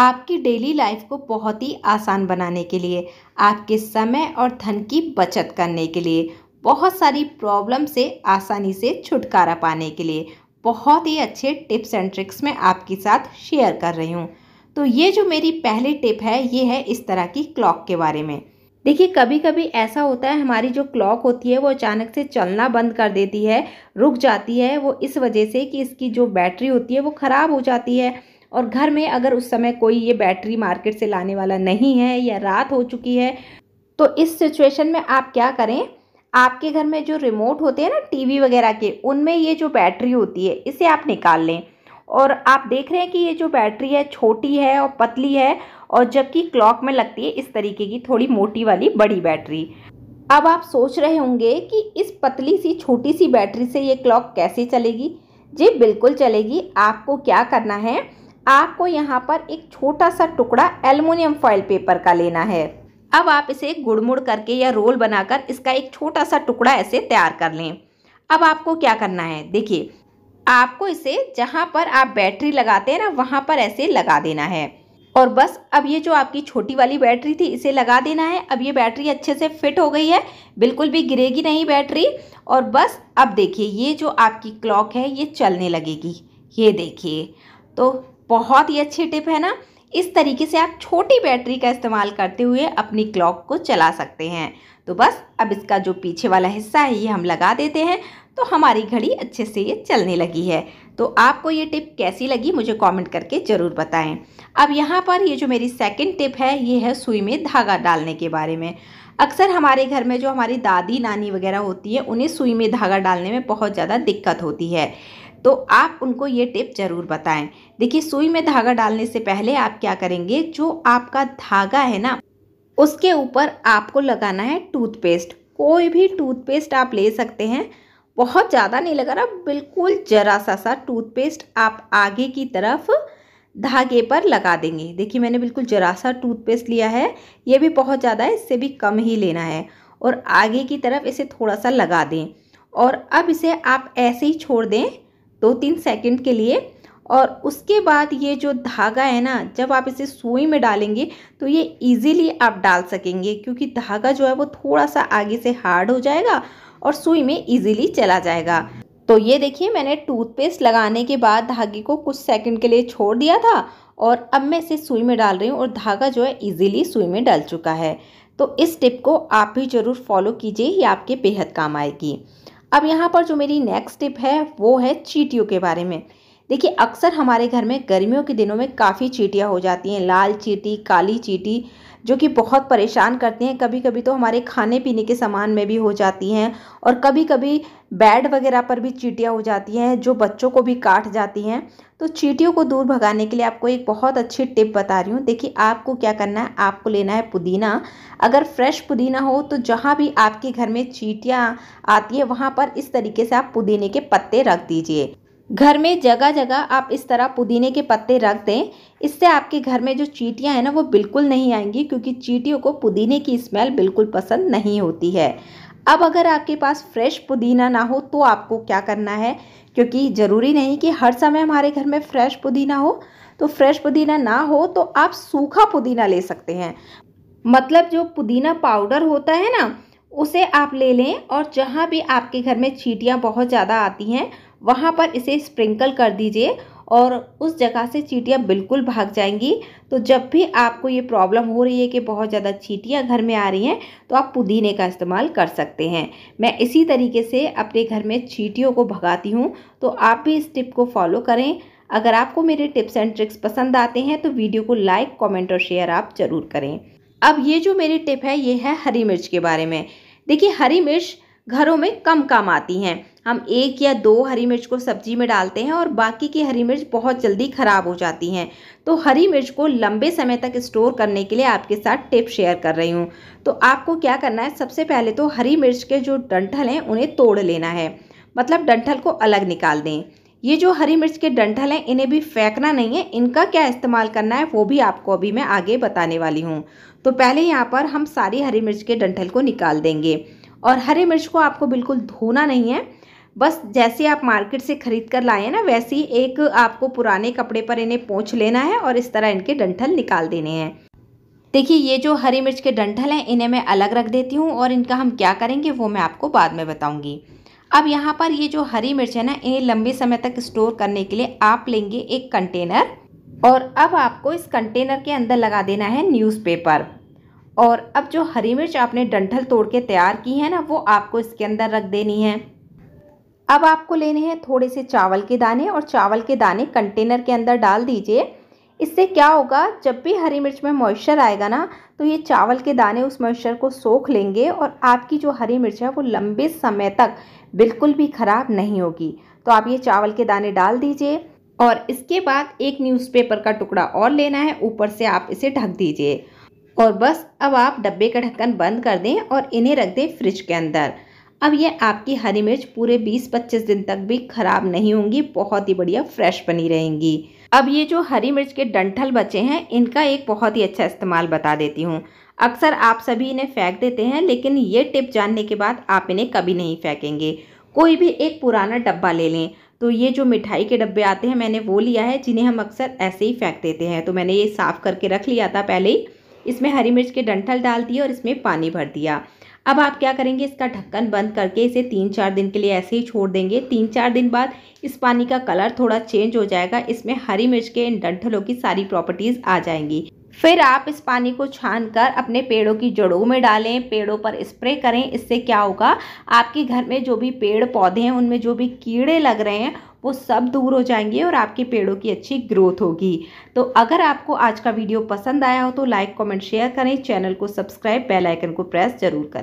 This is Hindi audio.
आपकी डेली लाइफ को बहुत ही आसान बनाने के लिए आपके समय और धन की बचत करने के लिए बहुत सारी प्रॉब्लम से आसानी से छुटकारा पाने के लिए बहुत ही अच्छे टिप्स एंड ट्रिक्स मैं आपके साथ शेयर कर रही हूँ तो ये जो मेरी पहली टिप है ये है इस तरह की क्लॉक के बारे में देखिए कभी कभी ऐसा होता है हमारी जो क्लॉक होती है वो अचानक से चलना बंद कर देती है रुक जाती है वो इस वजह से कि इसकी जो बैटरी होती है वो ख़राब हो जाती है और घर में अगर उस समय कोई ये बैटरी मार्केट से लाने वाला नहीं है या रात हो चुकी है तो इस सिचुएशन में आप क्या करें आपके घर में जो रिमोट होते हैं ना टीवी वगैरह के उनमें ये जो बैटरी होती है इसे आप निकाल लें और आप देख रहे हैं कि ये जो बैटरी है छोटी है और पतली है और जबकि क्लॉक में लगती है इस तरीके की थोड़ी मोटी वाली बड़ी बैटरी अब आप सोच रहे होंगे कि इस पतली सी छोटी सी बैटरी से ये क्लॉक कैसे चलेगी जी बिल्कुल चलेगी आपको क्या करना है आपको यहाँ पर एक छोटा सा टुकड़ा एल्युमिनियम फॉइल पेपर का लेना है अब आप इसे गुड़मुड़ करके या रोल बनाकर इसका एक छोटा सा टुकड़ा ऐसे तैयार कर लें अब आपको क्या करना है देखिए आपको इसे जहाँ पर आप बैटरी लगाते हैं ना वहाँ पर ऐसे लगा देना है और बस अब ये जो आपकी छोटी वाली बैटरी थी इसे लगा देना है अब ये बैटरी अच्छे से फिट हो गई है बिल्कुल भी गिरेगी नहीं बैटरी और बस अब देखिए ये जो आपकी क्लॉक है ये चलने लगेगी ये देखिए तो बहुत ही अच्छी टिप है ना इस तरीके से आप छोटी बैटरी का इस्तेमाल करते हुए अपनी क्लॉक को चला सकते हैं तो बस अब इसका जो पीछे वाला हिस्सा है ये हम लगा देते हैं तो हमारी घड़ी अच्छे से ये चलने लगी है तो आपको ये टिप कैसी लगी मुझे कमेंट करके ज़रूर बताएं अब यहाँ पर ये जो मेरी सेकंड टिप है ये है सुई में धागा डालने के बारे में अक्सर हमारे घर में जो हमारी दादी नानी वगैरह होती है उन्हें सुई में धागा डालने में बहुत ज़्यादा दिक्कत होती है तो आप उनको ये टिप ज़रूर बताएं देखिए सुई में धागा डालने से पहले आप क्या करेंगे जो आपका धागा है ना उसके ऊपर आपको लगाना है टूथपेस्ट कोई भी टूथपेस्ट आप ले सकते हैं बहुत ज़्यादा नहीं लगा रहा बिल्कुल जरा सा सा टूथपेस्ट आप आगे की तरफ धागे पर लगा देंगे देखिए मैंने बिल्कुल जरा सा टूथपेस्ट लिया है ये भी बहुत ज़्यादा है इससे भी कम ही लेना है और आगे की तरफ इसे थोड़ा सा लगा दें और अब इसे आप ऐसे ही छोड़ दें दो तीन सेकंड के लिए और उसके बाद ये जो धागा है ना जब आप इसे सुई में डालेंगे तो ये इजीली आप डाल सकेंगे क्योंकि धागा जो है वो थोड़ा सा आगे से हार्ड हो जाएगा और सुई में इजीली चला जाएगा तो ये देखिए मैंने टूथपेस्ट लगाने के बाद धागे को कुछ सेकंड के लिए छोड़ दिया था और अब मैं इसे सुई में डाल रही हूँ और धागा जो है ईजिली सुई में डाल चुका है तो इस टिप को आप भी ज़रूर फॉलो कीजिए ये आपके बेहद काम आएगी अब यहाँ पर जो मेरी नेक्स्ट टिप है वो है चीटियों के बारे में देखिए अक्सर हमारे घर में गर्मियों के दिनों में काफ़ी चीटियाँ हो जाती हैं लाल चीटी काली चीटी जो कि बहुत परेशान करती हैं कभी कभी तो हमारे खाने पीने के सामान में भी हो जाती हैं और कभी कभी बेड वगैरह पर भी चीटियाँ हो जाती हैं जो बच्चों को भी काट जाती हैं तो चीटियों को दूर भगाने के लिए आपको एक बहुत अच्छी टिप बता रही हूँ देखिए आपको क्या करना है आपको लेना है पुदीना अगर फ्रेश पुदीना हो तो जहाँ भी आपके घर में चीटियाँ आती है वहाँ पर इस तरीके से आप पुदीने के पत्ते रख दीजिए घर में जगह जगह आप इस तरह पुदीने के पत्ते रख दें इससे आपके घर में जो चीटियाँ हैं ना वो बिल्कुल नहीं आएंगी क्योंकि चीटियों को पुदीने की स्मेल बिल्कुल पसंद नहीं होती है अब अगर आपके पास फ्रेश पुदीना ना हो तो आपको क्या करना है क्योंकि ज़रूरी नहीं कि हर समय हमारे घर में फ्रेश पुदीना हो तो फ्रेश पुदीना ना हो तो आप सूखा पुदीना ले सकते हैं मतलब जो पुदीना पाउडर होता है ना उसे आप ले लें और जहाँ भी आपके घर में चीटियाँ बहुत ज़्यादा आती हैं वहाँ पर इसे स्प्रिंकल कर दीजिए और उस जगह से चीटियाँ बिल्कुल भाग जाएंगी तो जब भी आपको ये प्रॉब्लम हो रही है कि बहुत ज़्यादा चीटियाँ घर में आ रही हैं तो आप पुदीने का इस्तेमाल कर सकते हैं मैं इसी तरीके से अपने घर में चीटियों को भगाती हूँ तो आप भी इस टिप को फॉलो करें अगर आपको मेरे टिप्स एंड ट्रिक्स पसंद आते हैं तो वीडियो को लाइक कॉमेंट और शेयर आप ज़रूर करें अब ये जो मेरी टिप है ये है हरी मिर्च के बारे में देखिए हरी मिर्च घरों में कम काम आती हैं हम एक या दो हरी मिर्च को सब्जी में डालते हैं और बाकी की हरी मिर्च बहुत जल्दी ख़राब हो जाती हैं तो हरी मिर्च को लंबे समय तक स्टोर करने के लिए आपके साथ टिप शेयर कर रही हूँ तो आपको क्या करना है सबसे पहले तो हरी मिर्च के जो डंठल हैं उन्हें तोड़ लेना है मतलब डंठल को अलग निकाल दें ये जो हरी मिर्च के डंठल हैं इन्हें भी फेंकना नहीं है इनका क्या इस्तेमाल करना है वो भी आपको अभी मैं आगे बताने वाली हूँ तो पहले यहाँ पर हम सारी हरी मिर्च के डंठल को निकाल देंगे और हरी मिर्च को आपको बिल्कुल धोना नहीं है बस जैसे आप मार्केट से ख़रीद कर लाए हैं ना वैसे ही एक आपको पुराने कपड़े पर इन्हें पोंछ लेना है और इस तरह इनके डंठल निकाल देने हैं देखिए ये जो हरी मिर्च के डंठल हैं इन्हें मैं अलग रख देती हूँ और इनका हम क्या करेंगे वो मैं आपको बाद में बताऊँगी अब यहाँ पर ये जो हरी मिर्च है ना इन्हें लंबे समय तक स्टोर करने के लिए आप लेंगे एक कंटेनर और अब आपको इस कंटेनर के अंदर लगा देना है न्यूज़पेपर और अब जो हरी मिर्च आपने डंठल तोड़ के तैयार की है ना वो आपको इसके अंदर रख देनी है अब आपको लेने हैं थोड़े से चावल के दाने और चावल के दाने कंटेनर के अंदर डाल दीजिए इससे क्या होगा जब भी हरी मिर्च में मॉइस्चर आएगा ना तो ये चावल के दाने उस मॉइस्चर को सोख लेंगे और आपकी जो हरी मिर्च है वो लंबे समय तक बिल्कुल भी ख़राब नहीं होगी तो आप ये चावल के दाने डाल दीजिए और इसके बाद एक न्यूज़पेपर का टुकड़ा और लेना है ऊपर से आप इसे ढक दीजिए और बस अब आप डब्बे का ढक्कन बंद कर दें और इन्हें रख दें फ्रिज के अंदर अब ये आपकी हरी मिर्च पूरे 20-25 दिन तक भी ख़राब नहीं होंगी बहुत ही बढ़िया फ्रेश बनी रहेंगी अब ये जो हरी मिर्च के डंठल बचे हैं इनका एक बहुत ही अच्छा इस्तेमाल बता देती हूँ अक्सर आप सभी इन्हें फेंक देते हैं लेकिन ये टिप जानने के बाद आप इन्हें कभी नहीं फेंकेंगे कोई भी एक पुराना डब्बा ले लें तो ये जो मिठाई के डब्बे आते हैं मैंने वो लिया है जिन्हें हम अक्सर ऐसे ही फेंक देते हैं तो मैंने ये साफ़ करके रख लिया था पहले ही इसमें हरी मिर्च के डंठल डाल दिए और इसमें पानी भर दिया अब आप क्या करेंगे इसका ढक्कन बंद करके इसे तीन चार दिन के लिए ऐसे ही छोड़ देंगे तीन चार दिन बाद इस पानी का कलर थोड़ा चेंज हो जाएगा इसमें हरी मिर्च के इन डंठलों की सारी प्रॉपर्टीज़ आ जाएंगी फिर आप इस पानी को छान कर अपने पेड़ों की जड़ों में डालें पेड़ों पर स्प्रे करें इससे क्या होगा आपके घर में जो भी पेड़ पौधे हैं उनमें जो भी कीड़े लग रहे हैं वो सब दूर हो जाएंगे और आपके पेड़ों की अच्छी ग्रोथ होगी तो अगर आपको आज का वीडियो पसंद आया हो तो लाइक कमेंट शेयर करें चैनल को सब्सक्राइब बेल आइकन को प्रेस जरूर करें